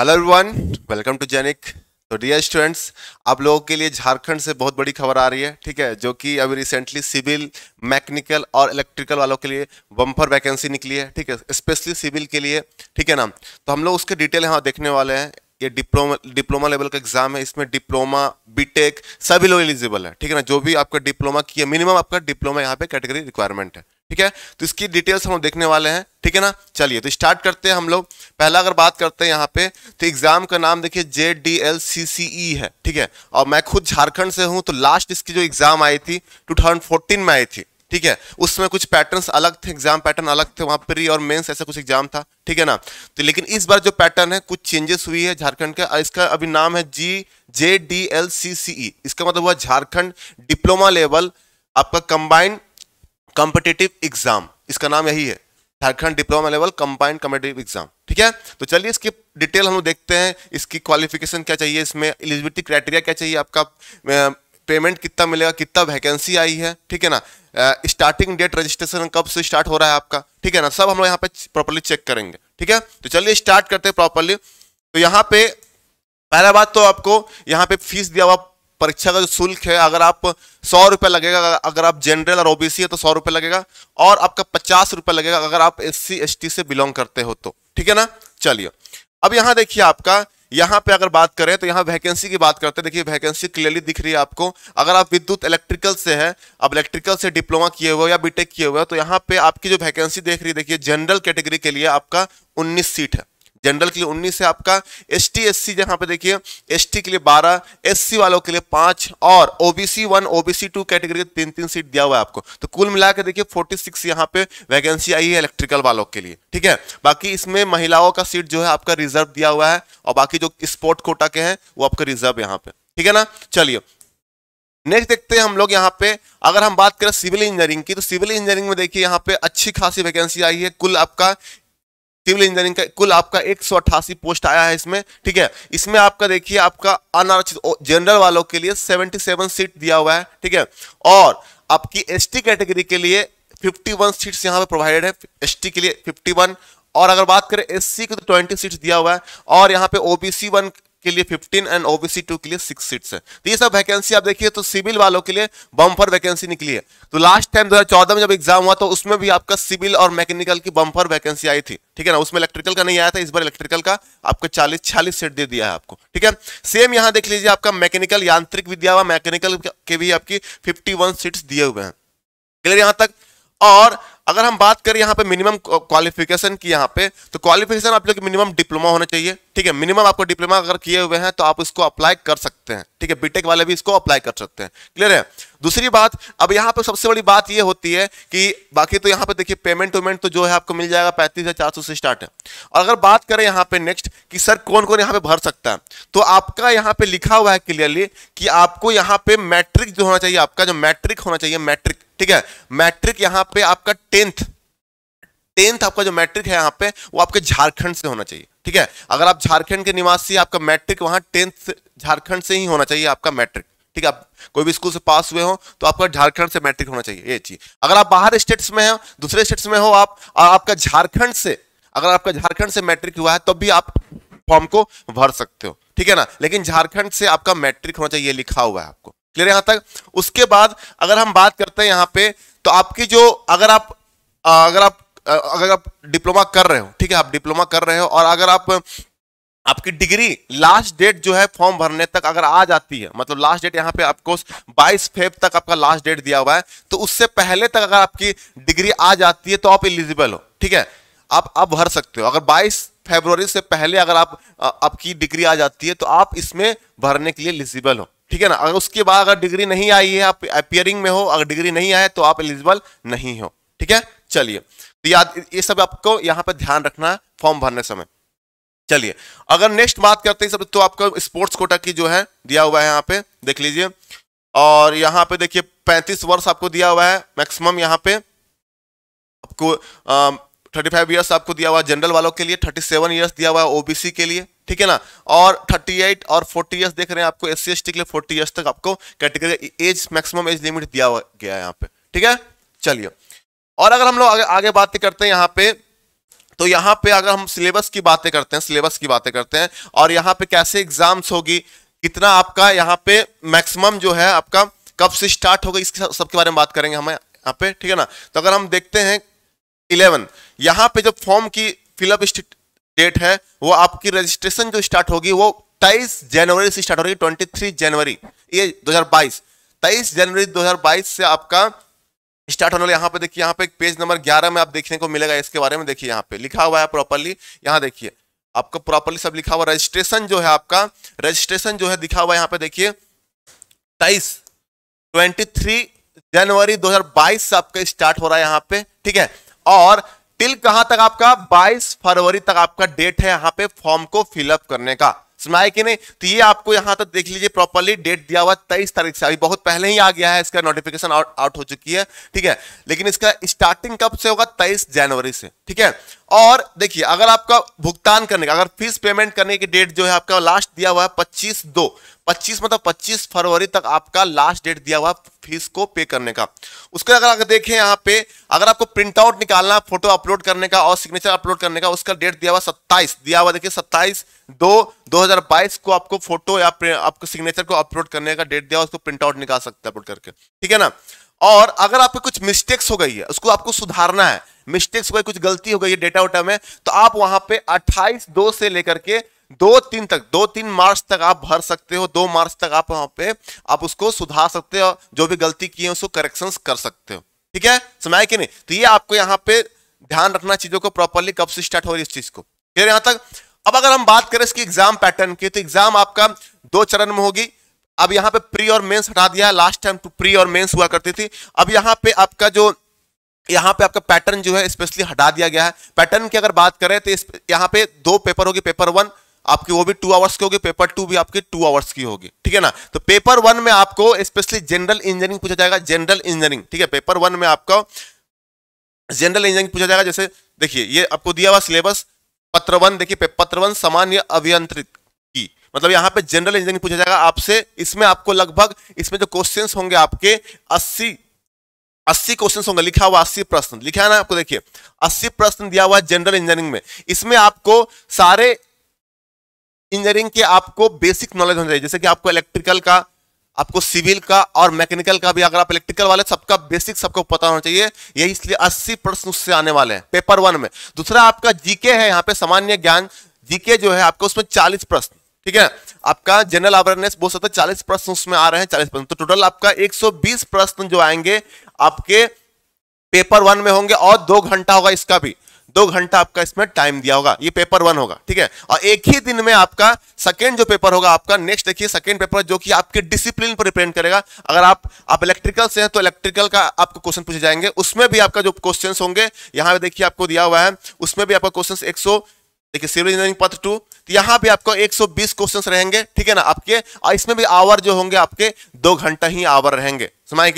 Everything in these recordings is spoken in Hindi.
हेलो एवरीवन वेलकम टू जेनिक तो डियर स्टूडेंट्स आप लोगों के लिए झारखंड से बहुत बड़ी खबर आ रही है ठीक है जो कि अभी रिसेंटली सिविल मैकेनिकल और इलेक्ट्रिकल वालों के लिए बम्पर वैकेंसी निकली है ठीक है स्पेशली सिविल के लिए ठीक है ना तो हम लोग उसके डिटेल यहाँ देखने वाले हैं ये डिप्लोमा डिप्लोमा लेवल का एग्जाम है इसमें डिप्लोमा बीटेक सभी लोग एलिजिबल है ठीक है ना जो भी आपका डिप्लोमा किया मिनिमम आपका डिप्लोमा यहाँ पे कैटेगरी रिक्वायरमेंट है ठीक है तो इसकी डिटेल्स हम देखने वाले हैं ठीक है ना चलिए तो स्टार्ट करते हैं हम लोग पहला अगर बात करते हैं यहाँ पे तो एग्जाम का नाम देखिए जे डी एल सी सी ई है ठीक है और मैं खुद झारखंड से हूँ तो लास्ट इसकी जो एग्जाम आई थी फोर्टीन में आई थी ठीक है उसमें कुछ पैटर्न्स अलग थे एग्जाम पैटर्न अलग थे वहाँ प्री और मेंस ऐसा कुछ एग्जाम था ठीक है ना तो लेकिन इस बार जो पैटर्न है कुछ चेंजेस हुई है झारखंड का इसका अभी नाम है जी जे डी एल सी सी ई इसका मतलब हुआ झारखंड डिप्लोमा लेवल आपका कंबाइंड कॉम्पिटेटिव एग्जाम इसका नाम यही है Jharkhand diploma level combined competitive exam ठीक है तो चलिए इसकी डिटेल हम लोग देखते हैं इसकी क्वालिफिकेशन क्या चाहिए इसमें एलिजिबिलिटी क्राइटेरिया क्या चाहिए आपका पेमेंट कितना मिलेगा कितना वैकेंसी आई है ठीक है ना स्टार्टिंग डेट रजिस्ट्रेशन कब से स्टार्ट हो रहा है आपका ठीक है ना सब हम लोग यहाँ पे प्रॉपरली चेक करेंगे ठीक है तो चलिए स्टार्ट करते हैं प्रॉपरली तो यहाँ पे पहला बात तो आपको यहाँ पे फीस दिया हुआ परीक्षा का जो शुल्क है अगर आप सौ रुपये लगेगा अगर आप जनरल और ओबीसी है तो सौ रुपये लगेगा और आपका पचास रुपये लगेगा अगर आप एस सी से बिलोंग करते हो तो ठीक है ना चलिए अब यहाँ देखिए आपका यहाँ पे अगर बात करें तो यहाँ वैकेंसी की बात करते हैं देखिए वैकेंसी क्लियरली दिख रही है आपको अगर आप विद्युत इलेक्ट्रिकल से है अब इलेक्ट्रिकल से डिप्लोमा किए हुए या बीटेक किए हुए तो यहाँ पे आपकी जो वैकेंसी देख रही है देखिए जनरल कैटेगरी के लिए आपका उन्नीस सीट है जनरल के लिए उन्नीस है आपका एस टी एस सी जहाँ पे देखिए एस टी के लिए बारह एस सी वालों के लिए पांच और OBC one OBC two category के तीन तीन सीट दिया हुआ है आपको तो कुल मिला के देखिए फोर्टी सिक्स यहाँ पे वैकेंसी आई है इलेक्ट्रिकल वालों के लिए ठीक है बाकी इसमें महिलाओं का सीट जो है आपका रिजर्व दिया हुआ है और बाकी जो स्पोर्ट कोटा के हैं वो आपका रिजर्व यहाँ पे ठीक है ना चलिए नेक्स्ट देखते हैं हम लोग यहाँ पे अगर हम बात करें सिविल इंजीनियरिंग की तो सिविल इंजीनियरिंग में देखिए यहाँ पे अच्छी खासी वैकेंसी आई है कुल आपका सिविल इंजीनियरिंग का कुल आपका एक पोस्ट आया है इसमें ठीक है इसमें आपका देखिए आपका अनारक्षित जनरल वालों के लिए 77 सीट दिया हुआ है ठीक है और आपकी एसटी कैटेगरी के लिए 51 सीट्स यहाँ पे प्रोवाइडेड है एसटी के लिए 51 और अगर बात करें एससी की तो 20 सीट्स दिया हुआ है और यहाँ पे ओबीसी वन के लिए 15 एंड ओबीसी टू के लिए सिक्स सीट्स है तो ये सब वैकेंसी आप देखिए तो सिविल वालों के लिए बम्फर वैकेंसी निकली है तो लास्ट टाइम 2014 में जब एग्जाम हुआ तो उसमें भी आपका सिविल और मैकेनिकल की बम्फर वैकेंसी आई थी ठीक है ना उसमें इलेक्ट्रिकल का नहीं आया था इस बार इलेक्ट्रिकल का आपको चालीस छियालीस सीट दे दिया है आपको ठीक है सेम यहाँ देख लीजिए आपका मैकेनिकल यांत्रिक विद्या व मैकेनिकल के भी आपकी फिफ्टी सीट्स दिए हुए हैं क्लियर यहां तक और अगर हम बात करें यहाँ पे मिनिमम क्वालिफिकेशन की यहाँ पे तो क्वालिफिकेशन आप लोग मिनिमम डिप्लोमा होना चाहिए ठीक है मिनिमम आपको डिप्लोमा अगर किए हुए हैं तो आप इसको अप्लाई कर सकते हैं ठीक है बीटेक वाले भी इसको अप्लाई कर सकते हैं क्लियर है दूसरी बात अब यहाँ पे सबसे बड़ी बात ये होती है कि बाकी तो यहाँ पे देखिए पेमेंट वेमेंट तो जो है आपको मिल जाएगा पैंतीस या चार से स्टार्ट है और अगर बात करें यहाँ पे नेक्स्ट कि सर कौन कौन यहाँ पे भर सकता है तो आपका यहाँ पे लिखा हुआ है क्लियरली कि आपको यहाँ पे मैट्रिक जो होना चाहिए आपका जो मैट्रिक होना चाहिए मैट्रिक ठीक है मैट्रिक यहां पे आपका टेंथ टेंथ आपका जो मैट्रिक है यहां पे वो आपके झारखंड से होना चाहिए ठीक है अगर आप झारखंड के निवासी आपका मैट्रिक वहां टेंथ झारखंड से ही होना चाहिए आपका मैट्रिक ठीक है आप कोई भी स्कूल से पास हुए हो तो आपका झारखंड से मैट्रिक होना चाहिए ये चीज अगर आप बाहर स्टेट्स में हो दूसरे स्टेट्स में हो आप आपका झारखंड से अगर आपका झारखंड से मैट्रिक हुआ है तब तो भी आप फॉर्म को भर सकते हो ठीक है ना लेकिन झारखंड से आपका मैट्रिक होना चाहिए लिखा हुआ है आपको क्लियर यहां तक उसके बाद अगर हम बात करते हैं यहाँ पे तो आपकी जो अगर आप अगर आप अगर आप डिप्लोमा कर रहे हो ठीक है आप डिप्लोमा कर रहे हो और अगर आप आपकी डिग्री लास्ट डेट जो है फॉर्म भरने तक अगर आ जाती है मतलब लास्ट डेट यहाँ पे आपको 22 फेब तक आपका लास्ट डेट दिया हुआ है तो उससे पहले तक अगर आपकी डिग्री आ जाती है तो आप एलिजिबल हो ठीक है आप अब भर सकते हो अगर 22 फरवरी से पहले अगर आप आपकी डिग्री आ जाती है तो आप इसमें भरने के लिए एलिजिबल हो ठीक है ना अगर उसके बाद अगर डिग्री नहीं आई है आप अपियरिंग में हो अगर डिग्री नहीं आए तो आप एलिजिबल नहीं हो ठीक है चलिए तो याद ये सब आपको यहाँ पर ध्यान रखना है फॉर्म भरने समय चलिए अगर नेक्स्ट बात करते हैं सब तो आपको स्पोर्ट्स कोटा की जो है दिया हुआ है यहाँ पे देख लीजिए और यहाँ पे देखिए पैंतीस वर्ष आपको दिया हुआ है मैक्सिमम यहाँ पे आपको थर्टी फाइव ईयर्स आपको दिया हुआ जनरल वालों के लिए थर्टी सेवन ईयर्स दिया हुआ ओबीसी के लिए ठीक है ना और थर्टी एट और फोर्टी ईयर्स देख रहे हैं आपको एस सी के लिए फोर्टी ईयर्स तक आपको category age maximum age limit दिया गया है यहाँ पे ठीक है चलिए और अगर हम लोग आगे, आगे बातें करते हैं यहाँ पे तो यहाँ पे अगर हम सिलेबस की बातें करते हैं सिलेबस की बातें करते हैं और यहाँ पे कैसे एग्जाम्स होगी कितना आपका यहाँ पे मैक्सिमम जो है आपका कब से स्टार्ट होगा इसके सबके बारे में बात करेंगे हमें यहाँ पे ठीक है ना तो अगर हम देखते हैं इलेवन यहाँ पे जो फॉर्म की फिलअप डेट है वो आपकी रजिस्ट्रेशन जो स्टार्ट होगी वो तेईस जनवरी से स्टार्ट होगी ट्वेंटी थ्री जनवरी ये 2022 23 जनवरी 2022 से आपका स्टार्ट होने वाला यहाँ पे देखिए यहाँ पे पेज नंबर 11 में आप देखने को मिलेगा इसके बारे में देखिए यहाँ पे लिखा हुआ है प्रॉपरली यहाँ देखिए आपको प्रॉपरली सब लिखा हुआ रजिस्ट्रेशन जो है आपका रजिस्ट्रेशन जो है दिखा हुआ है यहाँ पे देखिए तेईस ट्वेंटी जनवरी 2022 से आपका स्टार्ट हो रहा है यहाँ पे ठीक है और टिल कहां तक आपका 22 फरवरी तक आपका डेट है यहां पे फॉर्म को फिलअप करने का समझ कि नहीं तो ये आपको यहां तक देख लीजिए प्रॉपरली डेट दिया हुआ तेईस तारीख से अभी बहुत पहले ही आ गया है इसका नोटिफिकेशन आउट हो चुकी है ठीक है लेकिन इसका स्टार्टिंग कब से होगा तेईस जनवरी से ठीक है और देखिए अगर आपका भुगतान करने का अगर फीस पेमेंट करने की डेट जो है आपका लास्ट दिया हुआ है पच्चीस दो पच्चीस मतलब पच्चीस फरवरी तक आपका लास्ट डेट दिया हुआ है फीस को पे करने का उसके अगर अगर देखें यहाँ पे अगर आपको प्रिंट आउट निकालना फोटो अपलोड करने का और सिग्नेचर अपलोड करने का उसका डेट दिया हुआ सत्ताईस दिया हुआ देखिए सत्ताईस दो दो को आपको फोटो या आपको सिग्नेचर को अपलोड करने का डेट दिया हुआ उसको प्रिंट आउट निकाल सकते हैं अपलोड करके ठीक है ना और अगर आपको कुछ मिस्टेक्स हो गई है उसको आपको सुधारना है मिस्टेक्स हो गई कुछ गलती हो गई डेटा वोटा में तो आप वहां पे 28 दो से लेकर के दो तीन तक दो तीन मार्च तक आप भर सकते हो दो मार्च तक आप वहां पे आप उसको सुधार सकते हो जो भी गलती की है उसको करेक्शन कर सकते हो ठीक है समझाए कि नहीं तो ये आपको यहाँ पे ध्यान रखना चीजों को प्रॉपरली कब से स्टार्ट हो रही इस चीज को फिर यहां तक अब अगर हम बात करें इसकी एग्जाम पैटर्न की तो एग्जाम आपका दो चरण में होगी अब यहां पे प्री और मेंस हटा दिया लास्ट टाइम प्री और मेंस हुआ करती थी अब यहां पे आपका जो यहाँ पे आपका पैटर्न जो है स्पेशली हटा दिया गया है पैटर्न की अगर बात करें तो यहाँ पे दो पेपर होगी पेपर वन आपकी वो भी टू आवर्स की होगी पेपर टू भी आपकी टू आवर्स की होगी ठीक है ना तो पेपर वन में आपको स्पेशली जनरल इंजीनियरिंग पूछा जाएगा जनरल इंजीनियरिंग ठीक है पेपर वन में आपका जनरल इंजीनियरिंग पूछा जाएगा जैसे देखिए ये आपको दिया हुआ सिलेबस पत्र वन देखिए पत्र वन सामान्य अभियंत्रित की मतलब यहाँ पे जनरल इंजीनियरिंग पूछा जाएगा आपसे इसमें आपको लगभग इसमें जो क्वेश्चंस होंगे आपके 80 अस्सी क्वेश्चन होंगे लिखा हुआ अस्सी प्रश्न लिखा है ना आपको देखिए अस्सी प्रश्न दिया हुआ जनरल इंजीनियरिंग में इसमें आपको सारे इंजीनियरिंग के आपको बेसिक नॉलेज होना चाहिए जैसे कि आपको इलेक्ट्रिकल का आपको सिविल का और मैकेनिकल का भी अगर आप इलेक्ट्रिकल वाले सबका बेसिक सबको पता होना चाहिए यही इसलिए 80 प्रश्न उससे आने वाले हैं पेपर वन में दूसरा आपका जीके है यहाँ पे सामान्य ज्ञान जीके जो है आपको उसमें 40 प्रश्न ठीक है आपका जनरल अवेयरनेस बहुत सकता है चालीस प्रश्न उसमें आ रहे हैं चालीस प्रश्न तो टोटल आपका एक प्रश्न जो आएंगे आपके पेपर वन में होंगे और दो घंटा होगा इसका भी दो घंटा आपका इसमें टाइम दिया होगा ये पेपर वन होगा ठीक है और एक ही दिन में आपका सेकेंड जो पेपर होगा आपका नेक्स्ट देखिए सेकेंड पेपर जो कि आपके डिसिप्लिन पर डिपेंड करेगा अगर आप आप इलेक्ट्रिकल से हैं तो इलेक्ट्रिकल का आपको क्वेश्चन पूछे जाएंगे उसमें भी आपका जो क्वेश्चन होंगे यहाँ पे देखिए आपको दिया हुआ है उसमें भी आपका क्वेश्चन एक देखिए सिविल इंजीनियरिंग पथ टू तो यहाँ भी आपको 120 क्वेश्चंस रहेंगे ठीक है ना आपके और इसमें भी आवर जो होंगे आपके दो घंटा ही आवर रहेंगे समझ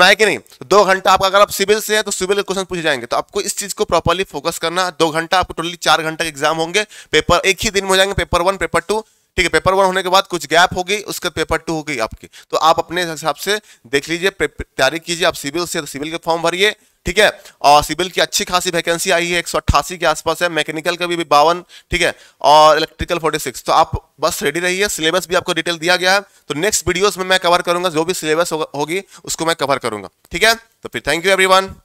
में आया कि नहीं तो दो घंटा आपका अगर आप सिविल से है तो सिविल क्वेश्चन पूछे जाएंगे तो आपको इस चीज को प्रॉपरली फोकस करना दो घंटा आपको टोटली चार घंटा के एग्जाम होंगे पेपर एक ही दिन में हो जाएंगे पेपर वन पेपर टू ठीक है पेपर वन होने के बाद कुछ गैप होगी उसके पेपर टू होगी आपकी तो आप अपने हिसाब से देख लीजिए तैयारी कीजिए आप सिविल से तो सिविल के फॉर्म भरिए ठीक है और सिविल की अच्छी खासी वैकेंसी आई है एक के आसपास है मैकेनिकल का भी, बावन ठीक है और इलेक्ट्रिकल 46 तो आप बस रेडी रहिए सिलेबस भी आपको डिटेल दिया गया है तो नेक्स्ट वीडियोस में मैं कवर करूंगा जो भी सिलेबस होगी उसको मैं कवर करूंगा ठीक है तो फिर थैंक यू एवरी